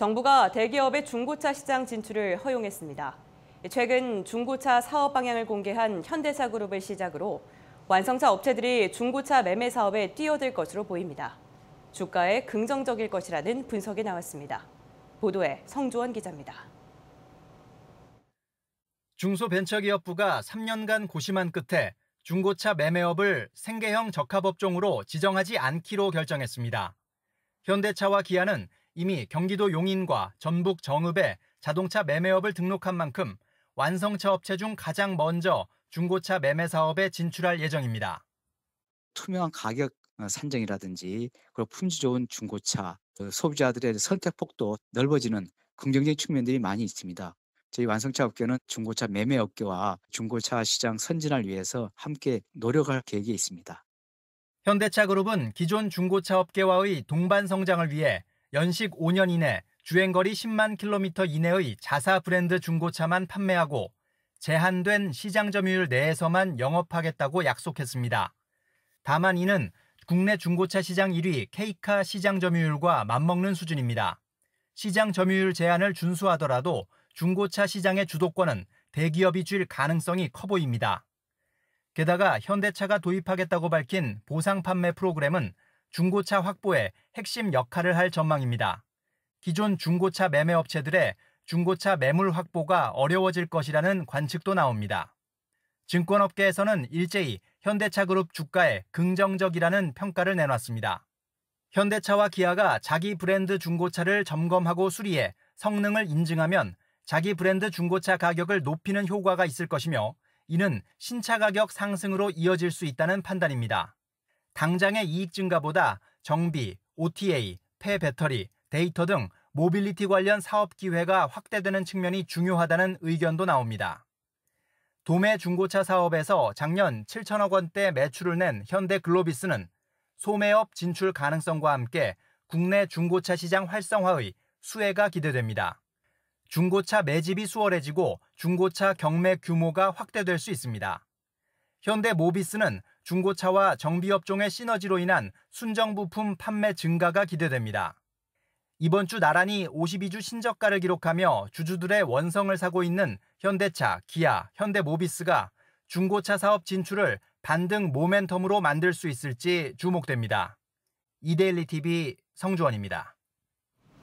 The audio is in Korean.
정부가 대기업의 중고차 시장 진출을 허용했습니다. 최근 중고차 사업 방향을 공개한 현대차그룹을 시작으로 완성차 업체들이 중고차 매매 사업에 뛰어들 것으로 보입니다. 주가에 긍정적일 것이라는 분석이 나왔습니다. 보도에 성조원 기자입니다. 중소벤처기업부가 3년간 고심한 끝에 중고차 매매업을 생계형 적합업종으로 지정하지 않기로 결정했습니다. 현대차와 기아는 이미 경기도 용인과 전북 정읍에 자동차 매매업을 등록한 만큼 완성차 업체 중 가장 먼저 중고차 매매 사업에 진출할 예정입니다. 투명한 가격 어, 산정이라든지 그리고 품질 좋은 중고차 그 소비자들의 선택 폭도 넓어지는 긍정적인 측면들이 많이 있습니다. 저희 완성차 업계는 중고차 매매 업계와 중고차 시장 선진화를 위해서 함께 노력할 계획이 있습니다. 현대차 그룹은 기존 중고차 업계와의 동반 성장을 위해 연식 5년 이내 주행거리 10만 킬로미터 이내의 자사 브랜드 중고차만 판매하고 제한된 시장 점유율 내에서만 영업하겠다고 약속했습니다. 다만 이는 국내 중고차 시장 1위 케이카 시장 점유율과 맞먹는 수준입니다. 시장 점유율 제한을 준수하더라도 중고차 시장의 주도권은 대기업이 쥘 가능성이 커 보입니다. 게다가 현대차가 도입하겠다고 밝힌 보상 판매 프로그램은 중고차 확보에 핵심 역할을 할 전망입니다. 기존 중고차 매매업체들의 중고차 매물 확보가 어려워질 것이라는 관측도 나옵니다. 증권업계에서는 일제히 현대차그룹 주가에 긍정적이라는 평가를 내놨습니다. 현대차와 기아가 자기 브랜드 중고차를 점검하고 수리해 성능을 인증하면 자기 브랜드 중고차 가격을 높이는 효과가 있을 것이며 이는 신차 가격 상승으로 이어질 수 있다는 판단입니다. 당장의 이익 증가보다 정비, OTA, 폐 배터리, 데이터 등 모빌리티 관련 사업 기회가 확대되는 측면이 중요하다는 의견도 나옵니다. 도매 중고차 사업에서 작년 7천억 원대 매출을 낸 현대 글로비스는 소매업 진출 가능성과 함께 국내 중고차 시장 활성화의 수혜가 기대됩니다. 중고차 매집이 수월해지고 중고차 경매 규모가 확대될 수 있습니다. 현대 모비스는 중고차와 정비업종의 시너지로 인한 순정 부품 판매 증가가 기대됩니다. 이번 주 나란히 52주 신저가를 기록하며 주주들의 원성을 사고 있는 현대차, 기아, 현대모비스가 중고차 사업 진출을 반등 모멘텀으로 만들 수 있을지 주목됩니다. 이데일리 TV 성주원입니다.